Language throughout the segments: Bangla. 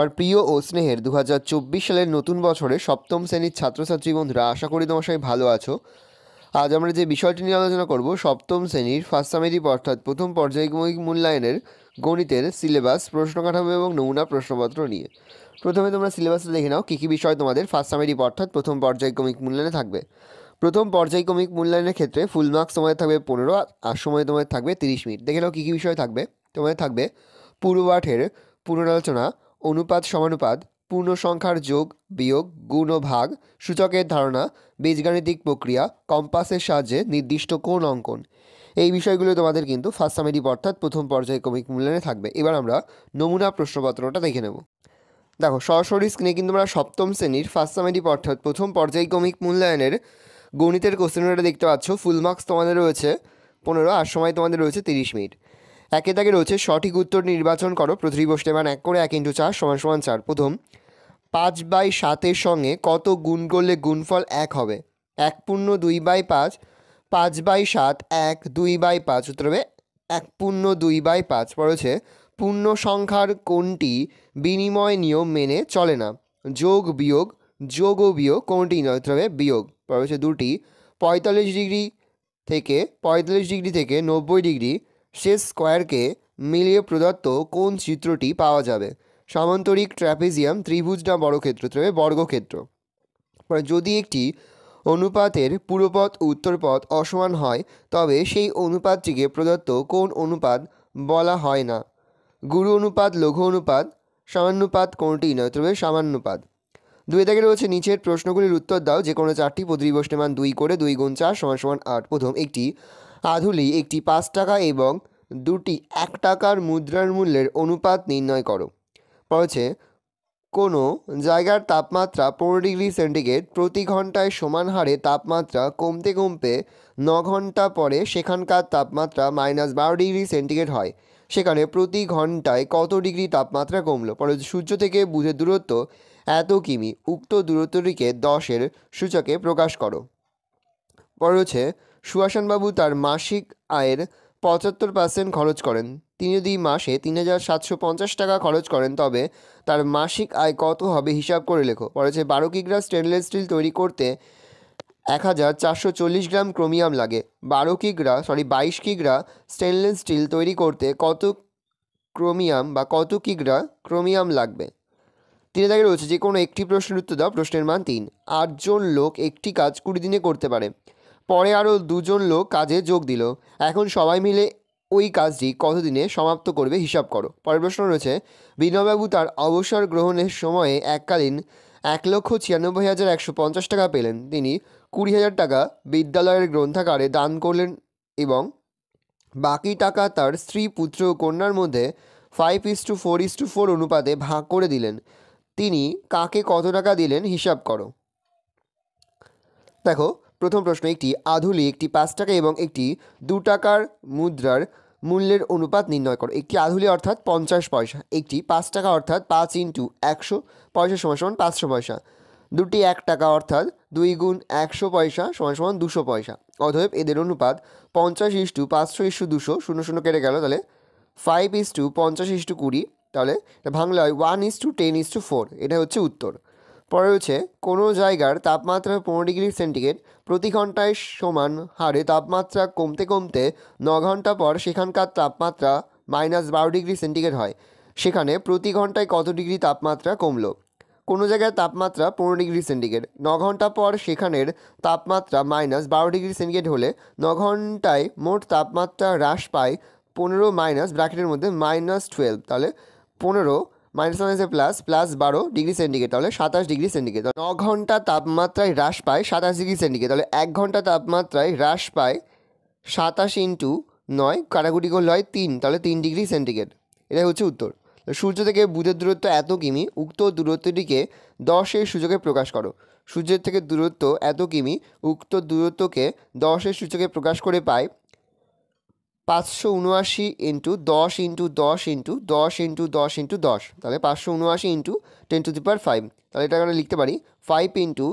আমার প্রিয় ও স্নেহের দু সালের নতুন বছরে সপ্তম শ্রেণীর ছাত্রছাত্রী বন্ধুরা আশা করি তোমার সবাই ভালো আছো আজ আমরা যে বিষয়টি নিয়ে আলোচনা করব সপ্তম শ্রেণীর ফার্স্ট সামেটিভ অর্থাৎ প্রথম পর্যায়ক্রমিক মূল্যায়নের গণিতের সিলেবাস প্রশ্ন কাঠামো এবং নমুনা প্রশ্নপত্র নিয়ে প্রথমে তোমরা সিলেবাসে দেখে নাও কী কী বিষয় তোমাদের ফার্স্ট সামেটিভ অর্থাৎ প্রথম পর্যায়ক্রমিক মূল্যায়নে থাকবে প্রথম পর্যায়ক্রমিক মূল্যায়নের ক্ষেত্রে ফুল মার্কস তোমাদের থাকবে পনেরো আর সময় তোমাদের থাকবে তিরিশ মিনিট দেখে নাও কী কী বিষয় থাকবে তোমাদের থাকবে পূর্ব পাঠের পুনরালোচনা অনুপাত সমানুপাত পূর্ণ সংখ্যার যোগ বিয়োগ গুণ ও ভাগ সূচকের ধারণা বীজগাণিতিক প্রক্রিয়া কম্পাসের সাহায্যে নির্দিষ্ট কোন অঙ্কন এই বিষয়গুলো তোমাদের কিন্তু ফার্স্ট সামেটিভ অর্থাৎ প্রথম পর্যায়ে কমিক মূল্যায়নে থাকবে এবার আমরা নমুনা প্রশ্নপত্রটা দেখে নেব দেখো সরাসরি স্ক্রিনে কিন্তু আমরা সপ্তম শ্রেণীর ফার্স্ট সামেটিভ অর্থাৎ প্রথম পর্যায়ে কমিক মূল্যায়নের গণিতের কোশ্চেনটা দেখতে পাচ্ছ ফুল মার্কস তোমাদের রয়েছে পনেরো আর সময় তোমাদের রয়েছে তিরিশ মিনিট একে তাকে রয়েছে সঠিক উত্তর নির্বাচন করো পৃথিবী বসতে মান এক করে এক ইন্টু চার সমান সমান চার প্রথম পাঁচ বাই সাতের সঙ্গে কত গুণ করলে গুণফল এক হবে এক পূর্ণ দুই বাই পাঁচ পাঁচ বাই সাত এক দুই বাই পাঁচ উত্তর হবে এক পূর্ণ দুই বাই পাঁচ পড়েছে পূর্ণ সংখ্যার কোনটি বিনিময় নিয়ম মেনে চলে না যোগ বিয়োগ যোগ ও বিয়োগ কোনটি নয় হবে বিয়োগ পড়েছে দুটি পঁয়তাল্লিশ ডিগ্রি থেকে পঁয়তাল্লিশ ডিগ্রি থেকে নব্বই ডিগ্রি শেষ স্কোয়ারকে মিলিয়ে প্রদত্ত কোন চিত্রটি পাওয়া যাবে সামান্তরিক ট্র্যাপেজিয়াম ত্রিভুজ না বড়ক্ষেত্র তবে বর্গক্ষেত্র যদি একটি অনুপাতের পূর্বপথ উত্তরপথ অসমান হয় তবে সেই অনুপাতটিকে প্রদত্ত কোন অনুপাত বলা হয় না গুরু অনুপাত লঘু অনুপাত সামান্যপাত কোনটি নয় তবে সামান্যপাত দুই থেকে রয়েছে নিচের প্রশ্নগুলির উত্তর দাও যে কোনো চারটি প্রতিটি মান দুই করে দুই গুণ চার সমান সমান আট প্রথম একটি আধুলি একটি পাঁচ টাকা এবং দুটি এক টাকার মুদ্রার মূল্যের অনুপাত নির্ণয় করো পড়ছে কোনো জায়গার তাপমাত্রা পনেরো ডিগ্রি সেন্টিগ্রেড প্রতি ঘন্টায় সমান হারে তাপমাত্রা কমতে কমতে ন ঘন্টা পরে সেখানকার তাপমাত্রা মাইনাস বারো ডিগ্রি সেন্টিগ্রেড হয় সেখানে প্রতি ঘন্টায় কত ডিগ্রি তাপমাত্রা কমলো পরে সূর্য থেকে বুঝে দূরত্ব এত কিমি উক্ত দূরত্বটিকে দশের সূচকে প্রকাশ করো পরে হচ্ছে সুহাসানবাবু তার মাসিক আয়ের পঁচাত্তর পার্সেন্ট খরচ করেন তিনি যদি মাসে তিন হাজার সাতশো পঞ্চাশ টাকা খরচ করেন তবে তার মাসিক আয় কত হবে হিসাব করে লেখো পড়েছে বারো কিগ্রা স্টেনলেস স্টিল তৈরি করতে এক হাজার চারশো চল্লিশ গ্রাম ক্রোমিয়াম লাগে বারো কিগ্রা সরি বাইশ কিগ্রা স্টেনলেস স্টিল তৈরি করতে কত ক্রোমিয়াম বা কত কিগ্রা ক্রোমিয়াম লাগবে তিনি তাকে রয়েছে যে কোনো একটি প্রশ্নের উত্তর দাও প্রশ্নের মান তিন আটজন লোক একটি কাজ কুড়ি দিনে করতে পারে পরে আরও দুজন লোক কাজে যোগ দিল এখন সবাই মিলে ওই কাজটি কতদিনে সমাপ্ত করবে হিসাব করো পরের প্রশ্ন রয়েছে বিনয়বাবু তার অবসর গ্রহণের সময়ে এককালীন এক লক্ষ ছিয়ানব্বই হাজার একশো পঞ্চাশ টাকা পেলেন তিনি কুড়ি হাজার টাকা বিদ্যালয়ের গ্রন্থাগারে দান করলেন এবং বাকি টাকা তার স্ত্রী পুত্র ও কন্যার মধ্যে five is to four is to four অনুপাতে ভাগ করে দিলেন তিনি কাকে কত টাকা দিলেন হিসাব করো দেখো প্রথম প্রশ্ন একটি আধুলি একটি পাঁচ টাকা এবং একটি দু টাকার মুদ্রার মূল্যের অনুপাত নির্ণয় করো একটি আধুলি অর্থাৎ পঞ্চাশ পয়সা একটি পাঁচ টাকা অর্থাৎ পাঁচ ইন্টু একশো পয়সা সমান সমান পাঁচশো পয়সা দুটি এক টাকা অর্থাৎ দুই গুণ একশো পয়সা সমান সমান দুশো পয়সা অতএব এদের অনুপাত পঞ্চাশ ইস্টু পাঁচশো ইস্টু দুশো শূন্য শূন্য কেটে গেল তাহলে ফাইভ ইস্টু পঞ্চাশ ইস্টু কুড়ি তাহলে এটা ভাঙলে হয় one is to ten is to four এটা হচ্ছে উত্তর পরে রয়েছে কোনো জায়গার তাপমাত্রা পনেরো ডিগ্রি সেন্টিগ্রেড প্রতি ঘন্টায় সমান হারে তাপমাত্রা কমতে কমতে ন ঘন্টা পর সেখানকার তাপমাত্রা মাইনাস বারো ডিগ্রি সেন্টিগ্রেড হয় সেখানে প্রতি ঘন্টায় কত ডিগ্রি তাপমাত্রা কমলো কোনো জায়গায় তাপমাত্রা পনেরো ডিগ্রি সেন্টিগ্রেড ন ঘন্টা পর সেখানের তাপমাত্রা মাইনাস বারো ডিগ্রি সেন্টিগ্রেড হলে ন ঘন্টায় মোট তাপমাত্রা হ্রাস পায় পনেরো মাইনাস ব্র্যাকেটের মধ্যে মাইনাস টুয়েলভ তাহলে পনেরো মাইনাস মাইনাসে প্লাস প্লাস বারো ডিগ্রি সেন্টিগ্রেড তাহলে সাতাশ ডিগ্রি সেন্টিগ্রেড ন ঘন্টা তাপমাত্রায় হ্রাস পায় সাতাশ ডিগ্রি সেন্টিগ্রেড তাহলে এক ঘন্টা তাপমাত্রায় হ্রাস পায় সাতাশ ইন্টু নয় কাটাকুটি করলে হয় তিন তাহলে তিন ডিগ্রি সেন্টিগ্রেড এটাই হচ্ছে উত্তর সূর্য থেকে বুধের দূরত্ব এত কিমি উক্ত দূরত্বটিকে দশের সূচকে প্রকাশ করো সূর্যের থেকে দূরত্ব এত কিমি উক্ত দূরত্বকে দশের সূচকে প্রকাশ করে পায় পাঁচশো উনআশি ইন্টু দশ ইন্টু দশ ইন্টু দশ ইন্টু দশ ইন্টু দশ তাহলে পাঁচশো উনআশি into ten to the power five তাহলে এটা আমরা লিখতে পারি five into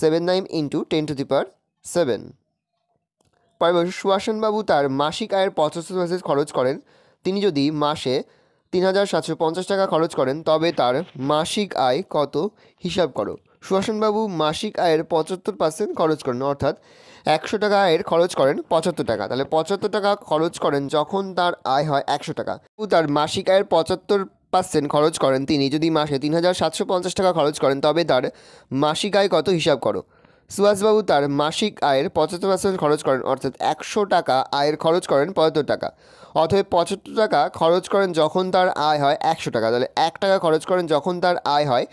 seven nine into ten to the power seven পরের বছর সুভাষনবাবু তার মাসিক আয়ের পঁচাত্তর পার্সেন্ট খরচ করেন তিনি যদি মাসে তিন হাজার সাতশো পঞ্চাশ টাকা খরচ করেন তবে তার মাসিক আয় কত হিসাব করো সুভাষণবাবু মাসিক আয়ের পঁচাত্তর পার্সেন্ট খরচ করেন অর্থাৎ একশো টাকা এর খরচ করেন পঁচাত্তর টাকা তাহলে পঁচাত্তর টাকা খরচ করেন যখন তার আয় হয় একশো টাকা তার মাসিক আয়ের পঁচাত্তর পার্সেন্ট খরচ করেন তিনি যদি মাসে তিন হাজার সাতশো পঞ্চাশ টাকা খরচ করেন তবে তার মাসিক আয় কত হিসাব করো সুভাষবাবু তার মাসিক আয়ের পঁচাত্তর পার্সেন্ট খরচ করেন অর্থাৎ একশো টাকা আয়ের খরচ করেন পঁচাত্তর টাকা অথবা পঁচাত্তর টাকা খরচ করেন যখন তার আয় হয় একশো টাকা তাহলে এক টাকা খরচ করেন যখন তার আয় হয়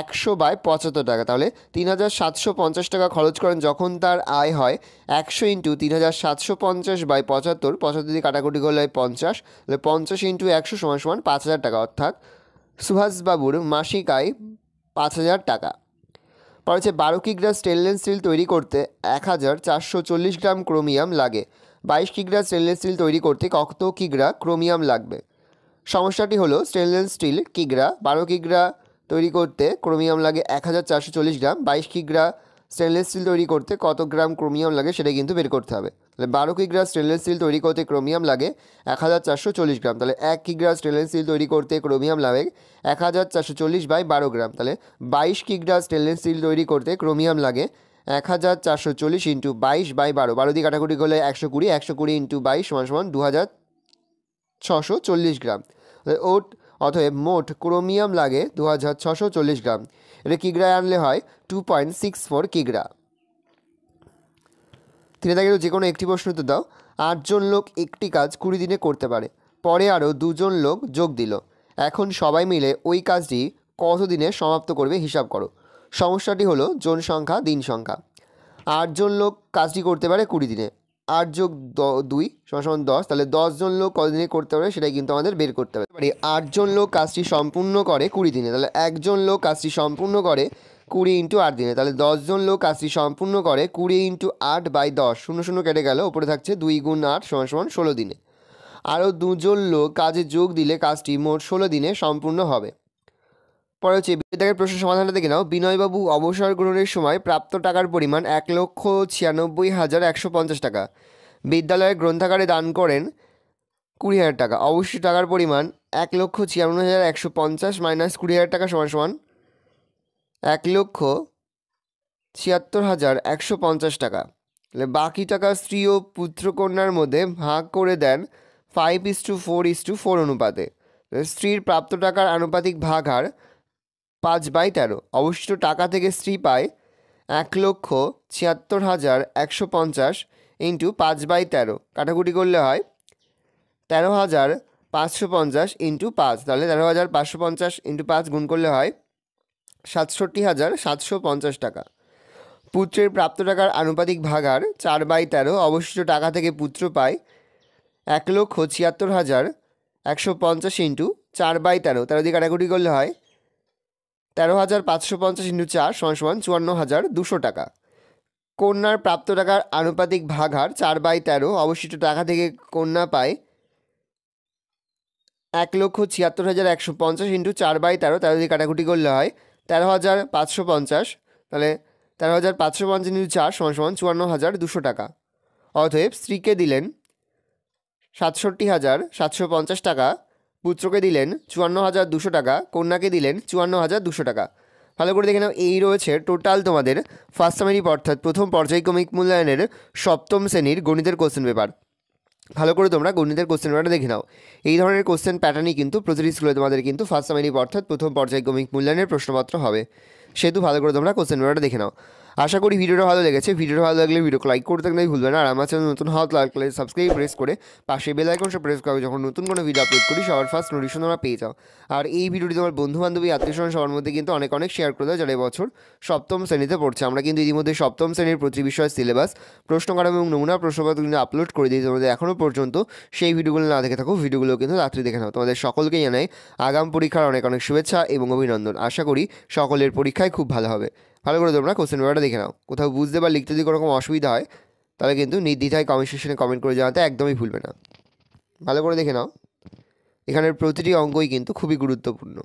একশো বাই পঁচাত্তর টাকা তাহলে তিন হাজার সাতশো পঞ্চাশ টাকা খরচ করেন যখন তার আয় হয় একশো ইন্টু তিন হাজার সাতশো পঞ্চাশ বাই পঁচাত্তর পঁচাত্তর দিয়ে কাটাকুটি করলে হয় পঞ্চাশ তাহলে পঞ্চাশ ইন্টু একশো সমান সমান পাঁচ হাজার টাকা অর্থাৎ সুভাষবাবুর মাসিক আয় পাঁচ হাজার টাকা পড়েছে হচ্ছে বারো কিগ্রা স্টেনলেস স্টিল তৈরি করতে এক হাজার চারশো চল্লিশ গ্রাম ক্রোমিয়াম লাগে বাইশ কিগ্রা স্টেনলেস স্টিল তৈরি করতে কত কিগ্রা ক্রোমিয়াম লাগবে সমস্যাটি হলো স্টেনলেস স্টিল কিগ্রা বারো কিগ্রা তৈরি করতে ক্রোমিয়াম লাগে এক হাজার চারশো চল্লিশ গ্রাম বাইশ কিগ্রা স্টেনলেস স্টিল তৈরি করতে কত গ্রাম ক্রোমিয়াম লাগে সেটা কিন্তু বের করতে হবে তাহলে বারো কিগ্রা স্টেনলেস স্টিল তৈরি করতে ক্রোমিয়াম লাগে এক হাজার চারশো চল্লিশ গ্রাম তাহলে এক কিগ্রা স্টেনলেস স্টিল তৈরি করতে ক্রোমিয়াম লাগে এক হাজার চারশো চল্লিশ বাই বারো গ্রাম তাহলে বাইশ কিগ্রা স্টেনলেস স্টিল তৈরি করতে ক্রোমিয়াম লাগে এক হাজার চারশো চল্লিশ ইন্টু বাইশ বাই বারো বারো দিয়ে কাটাকুটি করলে একশো কুড়ি একশো কুড়ি ইন্টু বাইশ সমান সমান দু হাজার ছশো চল্লিশ গ্রাম তাহলে ওট অতএব মোট ক্রোমিয়াম লাগে দু হাজার ছশো চল্লিশ গ্রাম এটা কিগ্রায় আনলে হয় টু পয়েন্ট সিক্স ফোর কিগ্রা তিনি তাকে যে কোনো একটি প্রশ্ন তো দাও আটজন লোক একটি কাজ কুড়ি দিনে করতে পারে পরে আরও দুজন লোক যোগ দিল এখন সবাই মিলে ওই কাজটি কতদিনে সমাপ্ত করবে হিসাব করো সমস্যাটি হলো জন সংখ্যা দিন সংখ্যা আটজন লোক কাজটি করতে পারে কুড়ি দিনে আট যোগ দুই সমান দশ তাহলে দশজন লোক কতদিনে করতে পারে সেটাই কিন্তু আমাদের বের করতে হবে মানে আটজন লোক কাজটি সম্পূর্ণ করে কুড়ি দিনে তাহলে একজন লোক কাজটি সম্পূর্ণ করে কুড়ি ইন্টু আট দিনে তাহলে দশজন লোক কাজটি সম্পূর্ণ করে কুড়ি ইন্টু আট বাই দশ শূন্য শূন্য কেটে গেল উপরে থাকছে দুই গুণ আট সমান সমান ষোলো দিনে আরও দুজন লোক কাজে যোগ দিলে কাজটি মোট ষোলো দিনে সম্পূর্ণ হবে পরে হচ্ছে বিদ্যালয়ের প্রশ্ন সমাধানটা দেখে নাও বিনয়বাবু অবসর গ্রহণের সময় প্রাপ্ত টাকার পরিমাণ এক লক্ষ ছিয়ানব্বই হাজার একশো পঞ্চাশ টাকা বিদ্যালয়ের গ্রন্থাগারে দান করেন কুড়ি হাজার টাকা অবশ্যই টাকার পরিমাণ এক লক্ষ ছিয়ান্ন হাজার একশো পঞ্চাশ মাইনাস কুড়ি হাজার টাকা সমান সমান এক লক্ষ ছিয়াত্তর হাজার একশো পঞ্চাশ টাকা বাকি টাকা স্ত্রী ও পুত্রকন্যার মধ্যে ভাগ করে দেন five is to four is to four অনুপাতে স্ত্রীর প্রাপ্ত টাকার আনুপাতিক ভাগ হার পাঁচ বাই তেরো অবশিষ্ট টাকা থেকে স্ত্রী পায় এক লক্ষ ছিয়াত্তর হাজার একশো পঞ্চাশ ইন্টু পাঁচ বাই তেরো কাটাকুটি করলে হয় তেরো হাজার পাঁচশো পঞ্চাশ ইন্টু পাঁচ তাহলে তেরো হাজার পাঁচশো পঞ্চাশ ইন্টু পাঁচ গুণ করলে হয় সাতষট্টি হাজার সাতশো পঞ্চাশ টাকা পুত্রের প্রাপ্ত টাকার আনুপাতিক ভাগার চার বাই তেরো অবশিষ্ট টাকা থেকে পুত্র পায় এক লক্ষ ছিয়াত্তর হাজার একশো পঞ্চাশ ইন্টু চার বাই তেরো তেরো দিয়ে কাটাকুটি করলে হয় তেরো হাজার পাঁচশো পঞ্চাশ ইন্টু চার সমান সমান চুয়ান্ন হাজার দুশো টাকা কন্যার প্রাপ্ত টাকার আনুপাতিক ভাগহার চার বাই তেরো অবশিষ্ট টাকা থেকে কন্যা পায় এক লক্ষ ছিয়াত্তর হাজার একশো পঞ্চাশ ইন্টু চার বাই তেরো তেরো দিয়ে কাটাকুটি করলে হয় তেরো হাজার পাঁচশো পঞ্চাশ তাহলে তেরো হাজার পাঁচশো পঞ্চাশ ইন্টু চার সমান সমান চুয়ান্ন হাজার দুশো টাকা অতএব স্ত্রীকে দিলেন সাতষট্টি হাজার সাতশো পঞ্চাশ টাকা পুত্রকে দিলেন চুয়ান্ন হাজার দুশো টাকা কন্যাকে দিলেন চুয়ান্ন হাজার দুশো টাকা ভালো করে দেখে নাও এই রয়েছে টোটাল তোমাদের ফার্স্ট সামেরিপ অর্থাৎ প্রথম পর্যায়ক্রমিক মূল্যায়নের সপ্তম শ্রেণীর গণিতের কোশ্চেন পেপার ভালো করে তোমরা গণিতের কোশ্চেন পেপারটা দেখে নাও এই ধরনের কোশ্চেন প্যাটার্নই কিন্তু প্রতিটি স্কুলে তোমাদের কিন্তু ফার্স্ট সামেরিপ অর্থাৎ প্রথম পর্যায়ক্রমিক মূল্যায়নের প্রশ্নপত্র হবে সেহেতু ভালো করে তোমরা কোশ্চেন পেপারটা দেখে নাও আশা করি ভিডিওটা ভালো লেগেছে ভিডিওটা ভালো লাগলে ভিডিওকে লাইক করতে গেলে ভুলবে না আর আমার চ্যানেল নতুন হাত লাগলে সাবস্ক্রাইব প্রেস করে পাশে বেল আইকনটা প্রেস করে যখন নতুন কোনো ভিডিও আপলোড করি সবার ফার্স্ট নোটিফিকেশন তোমরা পেয়ে যাও আর এই ভিডিওটি তোমার বন্ধু বান্ধবী আত্মীয় সবার মধ্যে কিন্তু অনেক অনেক শেয়ার করে দাও যারা এবছর সপ্তম শ্রেণীতে পড়ছে আমরা কিন্তু ইতিমধ্যে সপ্তম শ্রেণীর প্রতি বিষয় সিলেবাস প্রশ্নকার এবং নমুনা প্রশ্নপত্র কিন্তু আপলোড করে দিয়েছি তোমাদের এখনও পর্যন্ত সেই ভিডিওগুলো না দেখে থাকো ভিডিওগুলো কিন্তু রাত্রি দেখে নাও তোমাদের সকলকে জানাই আগাম পরীক্ষার অনেক অনেক শুভেচ্ছা এবং অভিনন্দন আশা করি সকলের পরীক্ষায় খুব ভালো হবে ভালো করে তোমরা কোশ্চেন পেপারটা দেখে নাও কোথাও বুঝতে বা লিখতে যদি কোনো রকম অসুবিধা হয় তাহলে কিন্তু নির্দ্বিধায় কমেন্ট সেকশনে কমেন্ট করে জানাতে একদমই ভুলবে না ভালো করে দেখে নাও এখানের প্রতিটি অঙ্কই কিন্তু খুবই গুরুত্বপূর্ণ